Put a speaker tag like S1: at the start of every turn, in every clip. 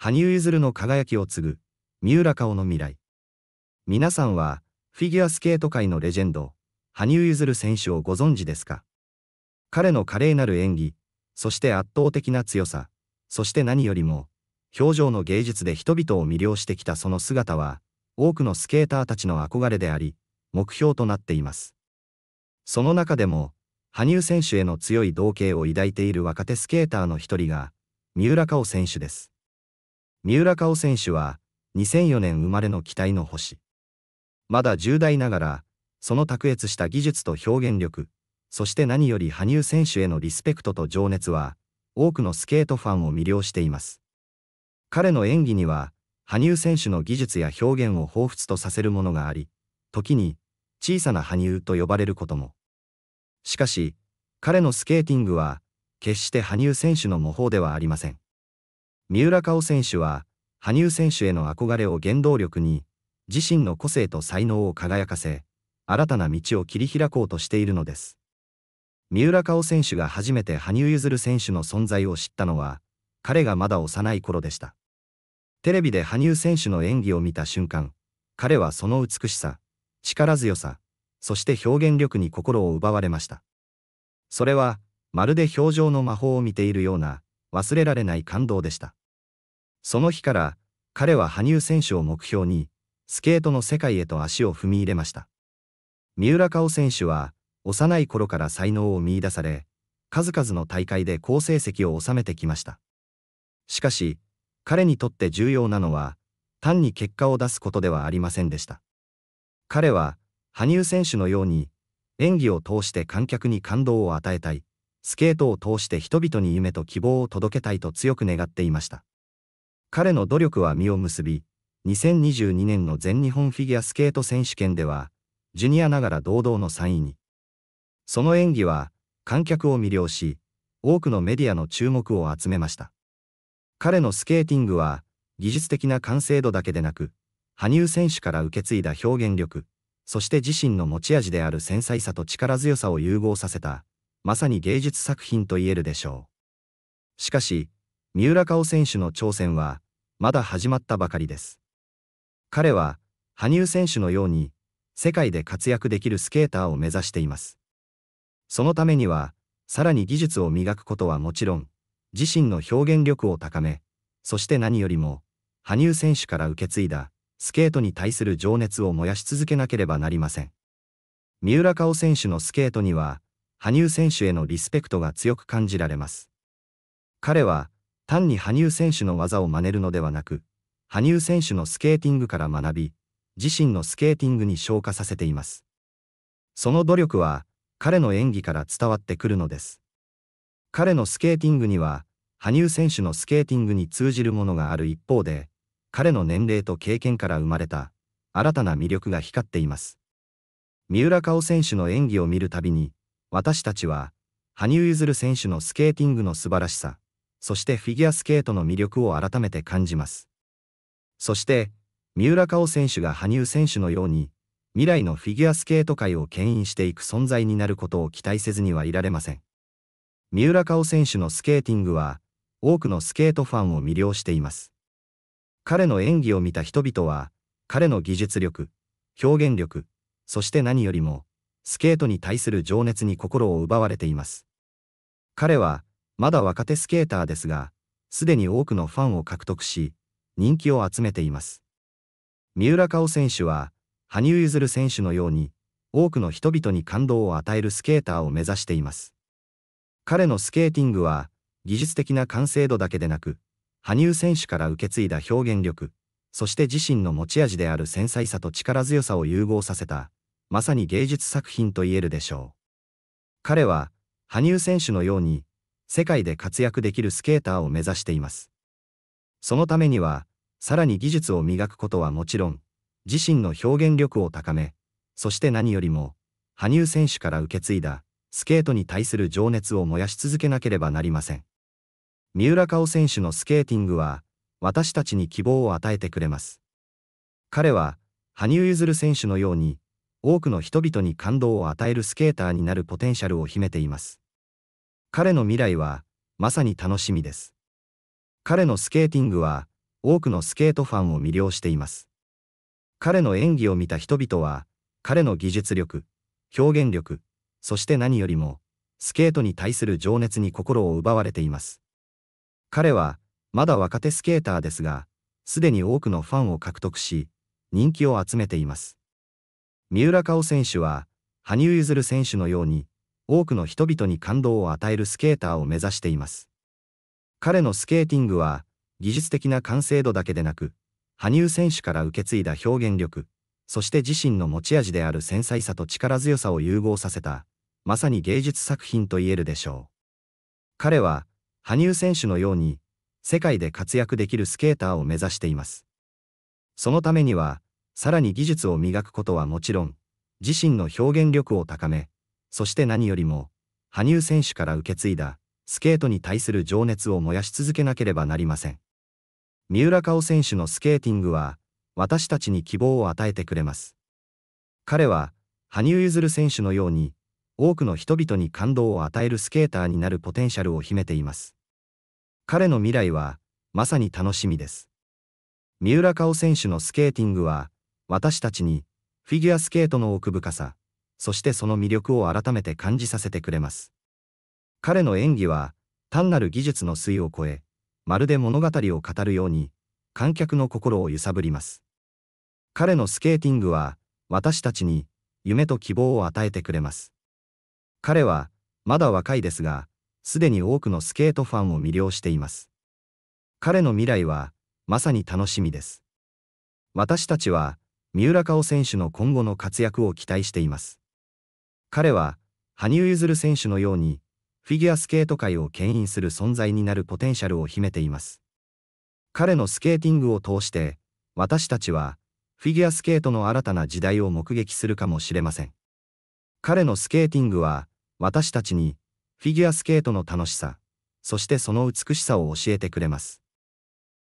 S1: 羽生結弦の輝きを継ぐ、三浦生の未来。皆さんは、フィギュアスケート界のレジェンド、羽生結弦選手をご存知ですか彼の華麗なる演技、そして圧倒的な強さ、そして何よりも、表情の芸術で人々を魅了してきたその姿は、多くのスケーターたちの憧れであり、目標となっています。その中でも、羽生選手への強い同型を抱いている若手スケーターの一人が、三浦佳生選手です。三浦佳生選手は2004年生まれの期待の星。まだ10代ながら、その卓越した技術と表現力、そして何より羽生選手へのリスペクトと情熱は、多くのスケートファンを魅了しています。彼の演技には、羽生選手の技術や表現を彷彿とさせるものがあり、時に、小さな羽生と呼ばれることも。しかし、彼のスケーティングは、決して羽生選手の模倣ではありません。三浦佳生選手は、羽生選手への憧れを原動力に、自身の個性と才能を輝かせ、新たな道を切り開こうとしているのです。三浦佳生選手が初めて羽生結弦選手の存在を知ったのは、彼がまだ幼い頃でした。テレビで羽生選手の演技を見た瞬間、彼はその美しさ、力強さ、そして表現力に心を奪われました。それは、まるで表情の魔法を見ているような、忘れられない感動でした。その日から彼は羽生選手を目標にスケートの世界へと足を踏み入れました。三浦佳生選手は幼い頃から才能を見いだされ、数々の大会で好成績を収めてきました。しかし、彼にとって重要なのは、単に結果を出すことではありませんでした。彼は、羽生選手のように、演技を通して観客に感動を与えたい、スケートを通して人々に夢と希望を届けたいと強く願っていました。彼の努力は実を結び、2022年の全日本フィギュアスケート選手権では、ジュニアながら堂々の3位に。その演技は、観客を魅了し、多くのメディアの注目を集めました。彼のスケーティングは、技術的な完成度だけでなく、羽生選手から受け継いだ表現力、そして自身の持ち味である繊細さと力強さを融合させた、まさに芸術作品と言えるでしょう。しかし、三浦佳生選手の挑戦は、まだ始まったばかりです。彼は、羽生選手のように、世界で活躍できるスケーターを目指しています。そのためには、さらに技術を磨くことはもちろん、自身の表現力を高め、そして何よりも、羽生選手から受け継いだ、スケートに対する情熱を燃やし続けなければなりません。三浦佳生選手のスケートには、羽生選手へのリスペクトが強く感じられます。彼は、単に羽生選手の技を真似るのではなく、羽生選手のスケーティングから学び、自身のスケーティングに昇華させています。その努力は、彼の演技から伝わってくるのです。彼のスケーティングには、羽生選手のスケーティングに通じるものがある一方で、彼の年齢と経験から生まれた、新たな魅力が光っています。三浦佳生選手の演技を見るたびに、私たちは、羽生結弦選手のスケーティングの素晴らしさ、そしてフィギュアスケートの魅力を改めて感じます。そして、三浦佳生選手が羽生選手のように、未来のフィギュアスケート界を牽引していく存在になることを期待せずにはいられません。三浦佳生選手のスケーティングは、多くのスケートファンを魅了しています。彼の演技を見た人々は、彼の技術力、表現力、そして何よりも、スケートに対する情熱に心を奪われています。彼は、まだ若手スケーターですが、すでに多くのファンを獲得し、人気を集めています。三浦佳生選手は、羽生結弦選手のように、多くの人々に感動を与えるスケーターを目指しています。彼のスケーティングは、技術的な完成度だけでなく、羽生選手から受け継いだ表現力、そして自身の持ち味である繊細さと力強さを融合させた、まさに芸術作品と言えるでしょう。彼は、羽生選手のように、世界で活躍できるスケーターを目指しています。そのためには、さらに技術を磨くことはもちろん、自身の表現力を高め、そして何よりも、羽生選手から受け継いだ、スケートに対する情熱を燃やし続けなければなりません。三浦佳生選手のスケーティングは、私たちに希望を与えてくれます。彼は、羽生結弦選手のように、多くの人々に感動を与えるスケーターになるポテンシャルを秘めています。彼の未来は、まさに楽しみです。彼のスケーティングは、多くのスケートファンを魅了しています。彼の演技を見た人々は、彼の技術力、表現力、そして何よりも、スケートに対する情熱に心を奪われています。彼は、まだ若手スケーターですが、すでに多くのファンを獲得し、人気を集めています。三浦佳生選手は、羽生結弦選手のように、多くの人々に感動を与えるスケーターを目指しています。彼のスケーティングは、技術的な完成度だけでなく、羽生選手から受け継いだ表現力、そして自身の持ち味である繊細さと力強さを融合させた、まさに芸術作品と言えるでしょう。彼は、羽生選手のように、世界で活躍できるスケーターを目指しています。そのためには、さらに技術を磨くことはもちろん、自身の表現力を高め、そして何よりも、羽生選手から受け継いだ、スケートに対する情熱を燃やし続けなければなりません。三浦佳選手のスケーティングは、私たちに希望を与えてくれます。彼は、羽生結弦選手のように、多くの人々に感動を与えるスケーターになるポテンシャルを秘めています。彼の未来は、まさに楽しみです。三浦佳選手のスケーティングは、私たちに、フィギュアスケートの奥深さ、そしてその魅力を改めて感じさせてくれます。彼の演技は、単なる技術の粋を超え、まるで物語を語るように、観客の心を揺さぶります。彼のスケーティングは、私たちに、夢と希望を与えてくれます。彼は、まだ若いですが、すでに多くのスケートファンを魅了しています。彼の未来は、まさに楽しみです。私たちは、三浦佳生選手の今後の活躍を期待しています。彼は、羽生結弦選手のように、フィギュアスケート界を牽引する存在になるポテンシャルを秘めています。彼のスケーティングを通して、私たちは、フィギュアスケートの新たな時代を目撃するかもしれません。彼のスケーティングは、私たちに、フィギュアスケートの楽しさ、そしてその美しさを教えてくれます。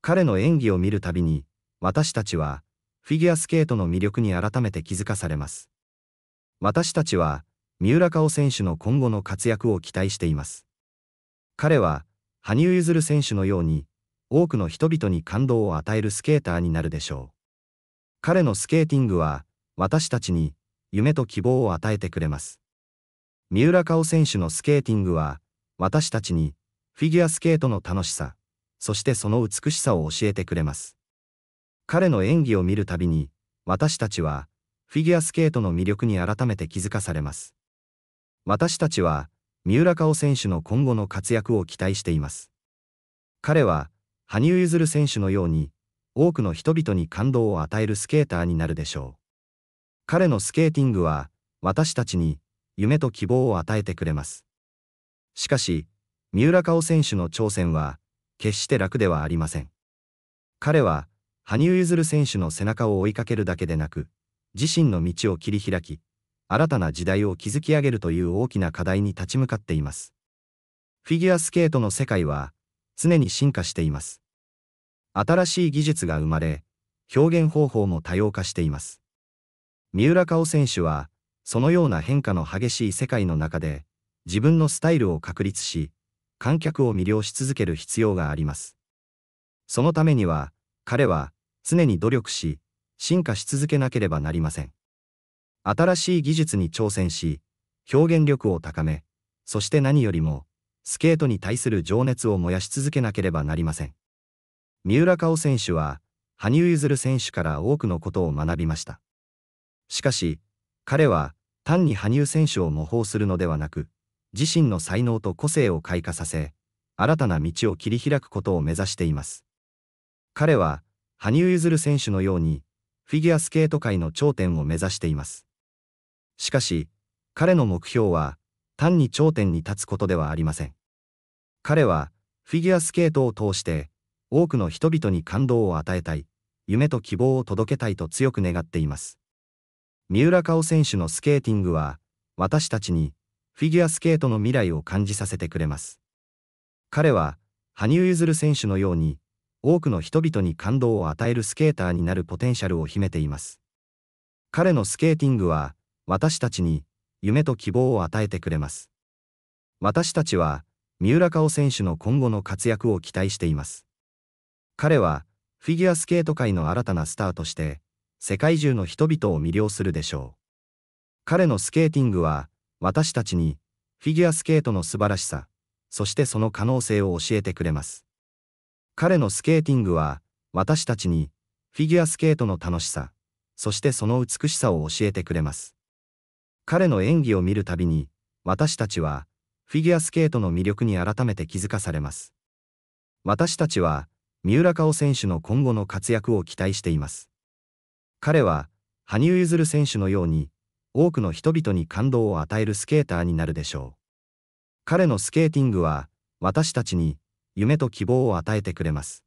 S1: 彼の演技を見るたびに、私たちは、フィギュアスケートの魅力に改めて気づかされます。私たちは、三浦佳生選手の今後の活躍を期待しています。彼は、羽生結弦選手のように、多くの人々に感動を与えるスケーターになるでしょう。彼のスケーティングは、私たちに、夢と希望を与えてくれます。三浦佳生選手のスケーティングは、私たちに、フィギュアスケートの楽しさ、そしてその美しさを教えてくれます。彼の演技を見るたびに、私たちは、フィギュアスケートの魅力に改めて気づかされます。私たちは、三浦佳生選手の今後の活躍を期待しています。彼は、羽生結弦選手のように、多くの人々に感動を与えるスケーターになるでしょう。彼のスケーティングは、私たちに、夢と希望を与えてくれます。しかし、三浦佳生選手の挑戦は、決して楽ではありません。彼は、羽生結弦選手の背中を追いかけるだけでなく、自身の道を切り開き、新たな時代を築き上げるという大きな課題に立ち向かっています。フィギュアスケートの世界は常に進化しています。新しい技術が生まれ、表現方法も多様化しています。三浦佳生選手は、そのような変化の激しい世界の中で、自分のスタイルを確立し、観客を魅了し続ける必要があります。そのためには、彼は常に努力し、進化し続けなければなりません。新しい技術に挑戦し、表現力を高め、そして何よりも、スケートに対する情熱を燃やし続けなければなりません。三浦佳生選手は、羽生結弦選手から多くのことを学びました。しかし、彼は単に羽生選手を模倣するのではなく、自身の才能と個性を開花させ、新たな道を切り開くことを目指しています。彼は、羽生結弦選手のように、フィギュアスケート界の頂点を目指しています。しかし、彼の目標は、単に頂点に立つことではありません。彼は、フィギュアスケートを通して、多くの人々に感動を与えたい、夢と希望を届けたいと強く願っています。三浦佳生選手のスケーティングは、私たちに、フィギュアスケートの未来を感じさせてくれます。彼は、羽生結弦選手のように、多くの人々に感動を与えるスケーターになるポテンシャルを秘めています。彼のスケーティングは、私たちに夢と希望を与えてくれます。私たちは、三浦佳生選手の今後の活躍を期待しています。彼は、フィギュアスケート界の新たなスターとして、世界中の人々を魅了するでしょう。彼のスケーティングは、私たちに、フィギュアスケートの素晴らしさ、そしてその可能性を教えてくれます。彼のスケーティングは、私たちに、フィギュアスケートの楽しさ、そしてその美しさを教えてくれます。彼の演技を見るたびに、私たちは、フィギュアスケートの魅力に改めて気づかされます。私たちは、三浦佳生選手の今後の活躍を期待しています。彼は、羽生結弦選手のように、多くの人々に感動を与えるスケーターになるでしょう。彼のスケーティングは、私たちに、夢と希望を与えてくれます。